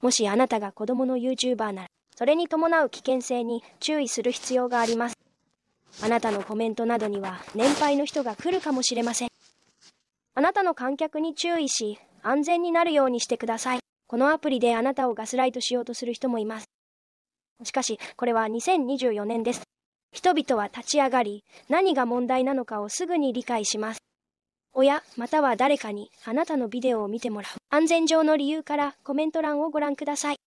もしあなたが子供の YouTuber なら、それに伴う危険性に注意する必要があります。あなたのコメントなどには年配の人が来るかもしれません。あなたの観客に注意し、安全になるようにしてください。このアプリであなたをガスライトしようとする人もいます。しかし、これは2024年です。人々は立ち上がり、何が問題なのかをすぐに理解します。親、または誰かにあなたのビデオを見てもらう。安全上の理由からコメント欄をご覧ください。